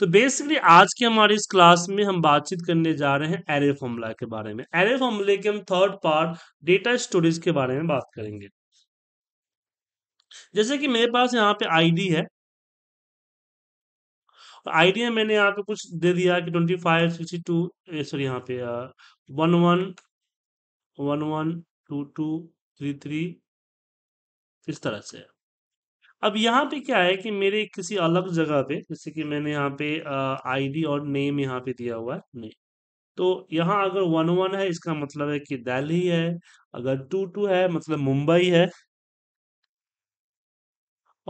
तो बेसिकली आज की हमारी इस क्लास में हम बातचीत करने जा रहे हैं एरे फॉर्मूला के बारे में एरे फॉर्मूले के हम थर्ड पार्ट डेटा स्टोरेज के बारे में बात करेंगे जैसे कि मेरे पास यहाँ पे आईडी है आईडी है मैंने यहाँ पे कुछ दे दिया कि twenty five sixty two sorry यहाँ पे one one one one two two three three इस तरह से है अब यहाँ पे क्या है कि मेरे किसी अलग जगह पे जैसे कि मैंने यहाँ पे आईडी और नेम यहाँ पे दिया हुआ है नेम तो यहाँ अगर वन वन oh है इसका मतलब है कि दिल्ली है अगर टू टू है मतलब मुंबई है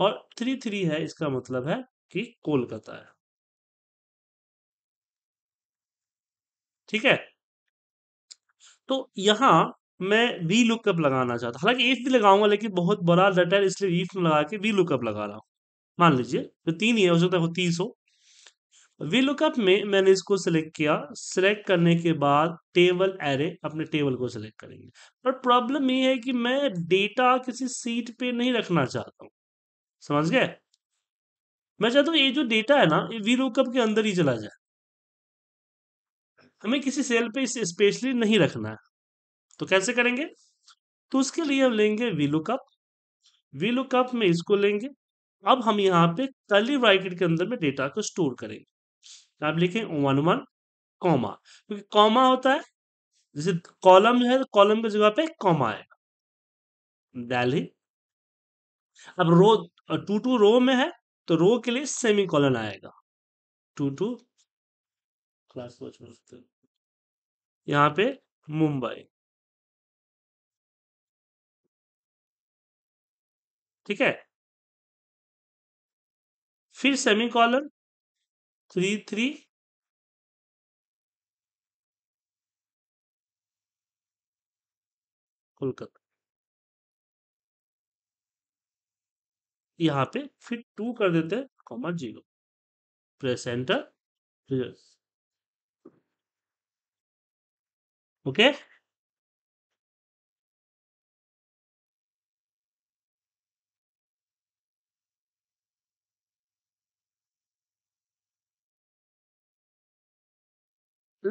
और थ्री थ्री है इसका मतलब है कि कोलकाता है ठीक है तो यहाँ मैं वी लुकअप लगाना चाहता हूँ हालांकि एफ भी लगाऊंगा लेकिन बहुत बड़ा लेटर है इसलिए इफ में लगा के वी लुकअप लगा रहा हूँ मान लीजिए जो तीन ही है हो सकता है वो तीस हो वी लुकअप में मैंने इसको सिलेक्ट किया सिलेक्ट करने के बाद टेबल एरे अपने टेबल को सिलेक्ट करेंगे पर प्रॉब्लम ये है कि मैं डेटा किसी सीट पे नहीं रखना चाहता हूँ समझ गए मैं चाहता हूँ ये जो डेटा है ना ये वी लुकअप के अंदर ही चला जाए हमें किसी सेल पे इसे स्पेशली नहीं रखना है तो कैसे करेंगे तो उसके लिए हम लेंगे वीलुकअप वीलुकअप में इसको लेंगे अब हम यहाँ पे कली ब्राइकेट के अंदर में डेटा को स्टोर करेंगे आप लिखें वन वन कॉमा क्योंकि तो कॉमा होता है जैसे कॉलम है तो कॉलम की जगह पे कॉमा आएगा दिल्ली अब रो टू टू रो में है तो रो के लिए सेमी कॉलन आएगा टू टू क्लास यहाँ पे मुंबई ठीक है फिर semicolon three three Kolkata यहां पे फिर टू कर देते हैं comma zero press enter result okay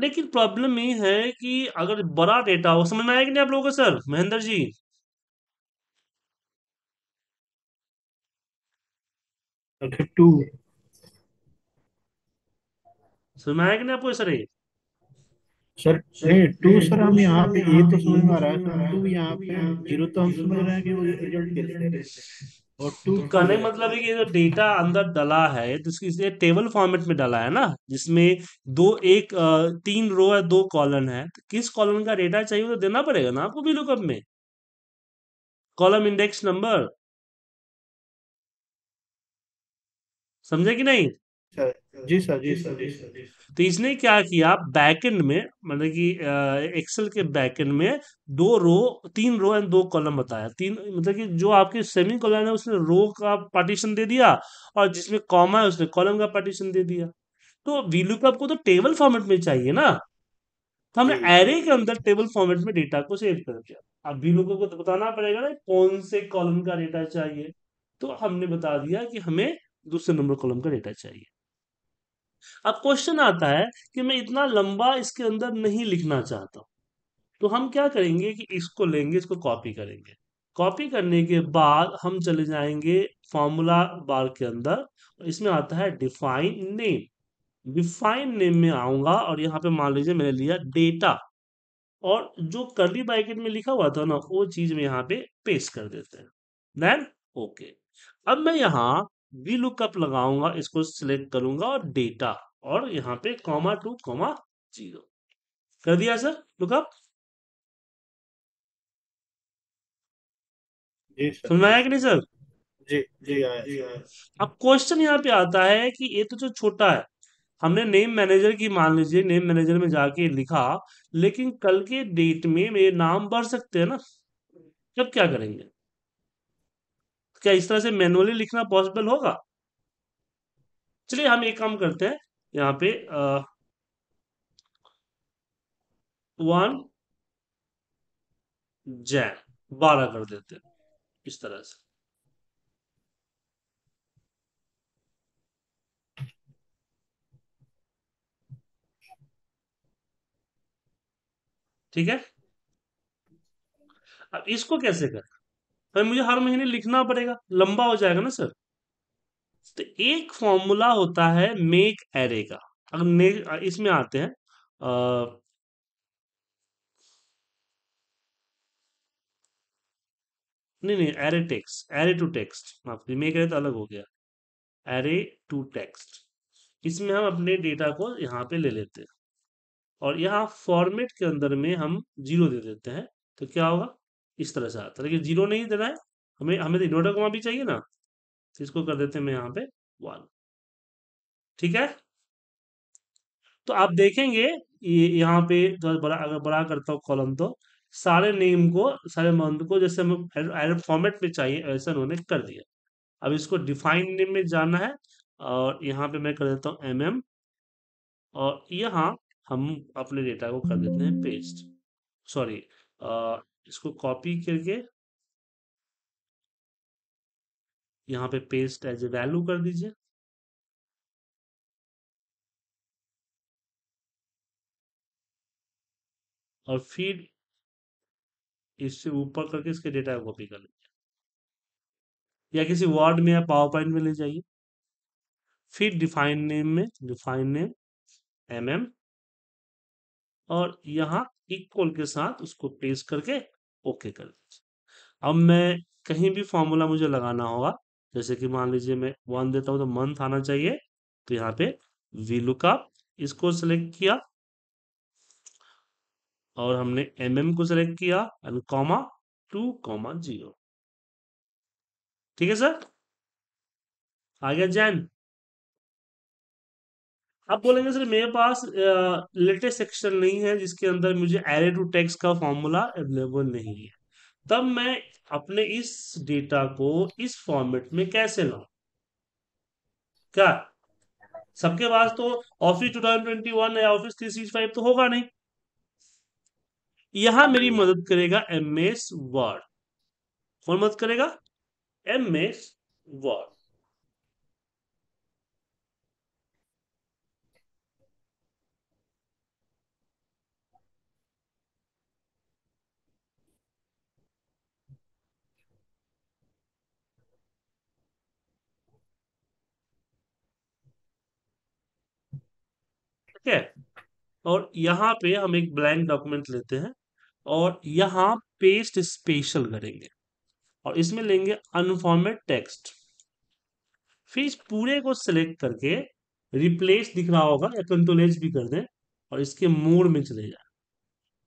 लेकिन प्रॉब्लम ये है कि अगर बड़ा डेटा हो समझ में आया कि नहीं आप लोगों को सर महेंद्र जी टू समझ में आएगा कि नहीं आपको सर ये सर टू सर हम यहाँ पे ए तो समझ में तो आ रहा है टू यहाँ पे जीरो तो हम समझ रहे हैं कि वो रिजल्ट तो कैसे और टू का नहीं मतलब है कि जो डेटा अंदर डला है तो इसलिए टेबल फॉर्मेट में डला है ना जिसमें दो एक तीन रो है दो कॉलम है तो किस कॉलम का डेटा चाहिए तो देना पड़ेगा ना आपको भी लुकअप में कॉलम इंडेक्स नंबर समझे कि नहीं जी सर जी सर जी सर तो इसने क्या किया बैकएंड में मतलब कि एक्सेल के बैकएंड में दो रो तीन रो एंड दो कॉलम बताया तीन मतलब कि जो आपके सेमी कॉलम है उसने रो का पार्टीशन दे दिया और जिसमें कॉमा है उसने कॉलम का पार्टीशन दे दिया तो वीलू पे आपको तो टेबल फॉर्मेट में चाहिए ना तो हमने एरे के अंदर टेबल फॉर्मेट में डेटा को सेव कर दिया अब वीलूप को तो बताना पड़ेगा ना कौन से कॉलम का डेटा चाहिए तो हमने बता दिया कि हमें दूसरे नंबर कॉलम का डेटा चाहिए अब क्वेश्चन आता है कि मैं इतना लंबा इसके अंदर नहीं लिखना चाहता तो हम क्या करेंगे कि इसको लेंगे इसको कॉपी करेंगे कॉपी करने के बाद हम चले जाएंगे फॉर्मूला बार के अंदर इसमें आता है डिफाइन नेम डिफाइन नेम में आऊंगा और यहाँ पे मान लीजिए मैंने लिया डेटा और जो कर्ली बाइकेट में लिखा हुआ था ना वो चीज में यहाँ पे पेस्ट कर देते हैं देन ओके अब मैं यहाँ वी लुकअप लगाऊंगा इसको सिलेक्ट करूंगा और डेटा और यहाँ पे कॉमा टू कॉमा जीरो कर दिया सर लुकअप सुनाया कि नहीं सर जी जी अब क्वेश्चन यहाँ पे आता है कि ये तो जो छोटा है हमने नेम मैनेजर की मान लीजिए नेम मैनेजर में जाके लिखा लेकिन कल के डेट में मेरे नाम भर सकते हैं ना जब क्या करेंगे क्या इस तरह से मैनुअली लिखना पॉसिबल होगा चलिए हम एक काम करते हैं यहां पे वन जैन बारह कर देते हैं इस तरह से ठीक है अब इसको कैसे करें फिर मुझे हर महीने लिखना पड़ेगा लंबा हो जाएगा ना सर तो एक फॉर्मूला होता है मेक एरे का अगर इसमें आते हैं आ, नहीं नहीं array text array to text माफ मेक एरे तो अलग हो गया एरे टू टेक्स्ट इसमें हम अपने डेटा को यहाँ पे ले लेते हैं और यहाँ फॉर्मेट के अंदर में हम जीरो दे देते हैं तो क्या होगा इस तरह से आता है लेकिन जीरो नहीं देना है हमें हमें तो इन्वर्टर कॉमा भी चाहिए ना तो इसको कर देते हैं मैं यहाँ पे वन ठीक है तो आप देखेंगे ये यहाँ पे तो बड़ा अगर बड़ा करता हूँ कॉलम तो सारे नेम को सारे मंथ को जैसे हमें एरर फॉर्मेट में चाहिए ऐसा उन्होंने कर दिया अब इसको डिफाइन नेम में जाना है और यहाँ पे मैं कर देता हूँ एम mm, एम और यहाँ हम अपने डेटा को कर देते हैं पेस्ट सॉरी इसको कॉपी करके यहाँ पे पेस्ट एज ए वैल्यू कर दीजिए और फिर इससे ऊपर करके इसके डेटा को कॉपी कर लीजिए या किसी वर्ड में या पावर पॉइंट में ले जाइए फिर डिफाइन नेम में डिफाइन नेम एम एम और यहां इक्वल के साथ उसको पेस्ट करके ओके कर दीजिए अब मैं कहीं भी फॉर्मूला मुझे लगाना होगा जैसे कि मान लीजिए मैं वन देता हूँ तो मंथ आना चाहिए तो यहाँ पे वी लुकअप इसको सिलेक्ट किया और हमने एम mm को सिलेक्ट किया and comma two comma zero ठीक है सर आ गया जैन आप बोलेंगे सर मेरे पास लेटेस्ट सेक्शन नहीं है जिसके अंदर मुझे एरे टू टेक्स का फॉर्मूला अवेलेबल नहीं है तब मैं अपने इस डेटा को इस फॉर्मेट में कैसे लाऊं क्या सबके पास तो ऑफिस 2021 या ऑफिस 365 तो होगा नहीं यहां मेरी मदद करेगा एम एस वर्ड कौन मदद करेगा एम एस वर्ड ठीक है और यहाँ पे हम एक ब्लैंक डॉक्यूमेंट लेते हैं और यहाँ पेस्ट स्पेशल करेंगे और इसमें लेंगे अनफॉर्मेट टेक्स्ट फिर इस पूरे को सिलेक्ट करके रिप्लेस दिख रहा होगा या कंट्रोलेज भी कर दें और इसके मोड में चले जाए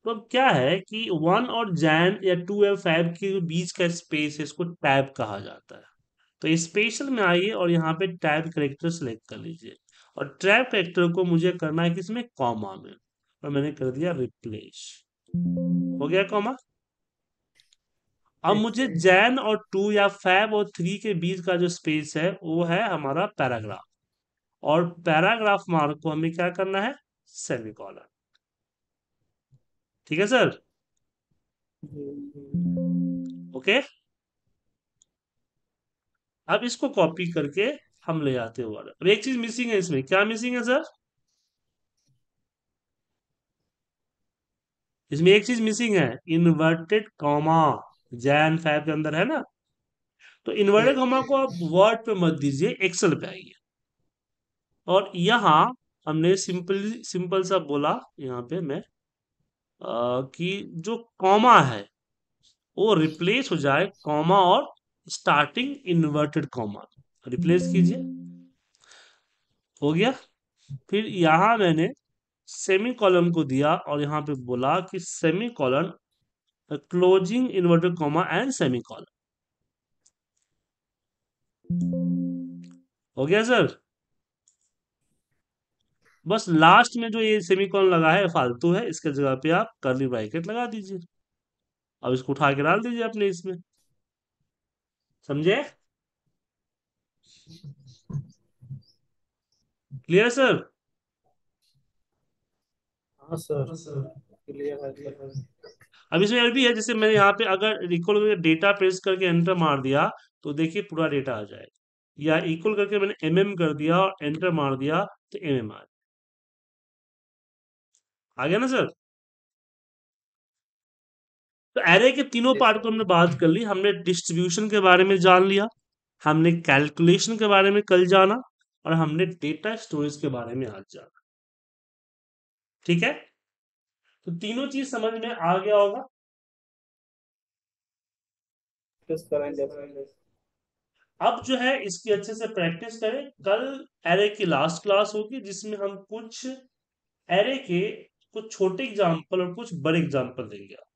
तो अब क्या है कि वन और जैन या टू या फाइव के बीच का स्पेस है इसको टैब कहा जाता है तो स्पेशल में आइए और यहाँ पे टैब करेक्टर सेलेक्ट कर लीजिए और ट्रैप फैक्टर को मुझे करना है किसमें कॉमा में और मैंने कर दिया रिप्लेस हो गया कॉमा अब मुझे जैन और टू या फैब और थ्री के बीच का जो स्पेस है वो है हमारा पैराग्राफ और पैराग्राफ मार्क को हमें क्या करना है सेमी ठीक है सर ओके अब इसको कॉपी करके हम ले आते हैं वाला अब एक चीज मिसिंग है इसमें क्या मिसिंग है सर इसमें एक चीज मिसिंग है इन्वर्टेड कॉमा जैन फाइव के अंदर है ना तो इन्वर्टेड कॉमा को आप वर्ड पे मत दीजिए एक्सेल पे आइए और यहां हमने सिंपल सिंपल सा बोला यहां पे मैं आ, कि जो कॉमा है वो रिप्लेस हो जाए कॉमा और स्टार्टिंग इन्वर्टेड कॉमा रिप्लेस कीजिए हो गया फिर यहां मैंने सेमी कॉलन को दिया और यहां पे बोला कि semicolon closing inverted comma and semicolon हो गया सर बस लास्ट में जो ये सेमी कॉलन लगा है फालतू है इसके जगह पे आप कर्ली ब्रैकेट लगा दीजिए अब इसको उठा के डाल दीजिए अपने इसमें समझे क्लियर सर हाँ सर अब इसमें भी है जैसे मैंने यहाँ पे अगर इक्वल करके डेटा प्रेस करके एंटर मार दिया तो देखिए पूरा डेटा आ जाएगा या इक्वल करके मैंने एम mm कर दिया और एंटर मार दिया तो एम mm एम आ जाए आ गया ना सर तो एरे के तीनों पार्ट को हमने बात कर ली हमने डिस्ट्रीब्यूशन के बारे में जान लिया हमने कैलकुलेशन के बारे में कल जाना और हमने डेटा स्टोरेज के बारे में आज जाना ठीक है तो तीनों चीज समझ में आ गया होगा अब जो है इसकी अच्छे से प्रैक्टिस करें कल एरे की लास्ट क्लास होगी जिसमें हम कुछ एरे के कुछ छोटे एग्जाम्पल और कुछ बड़े एग्जाम्पल देंगे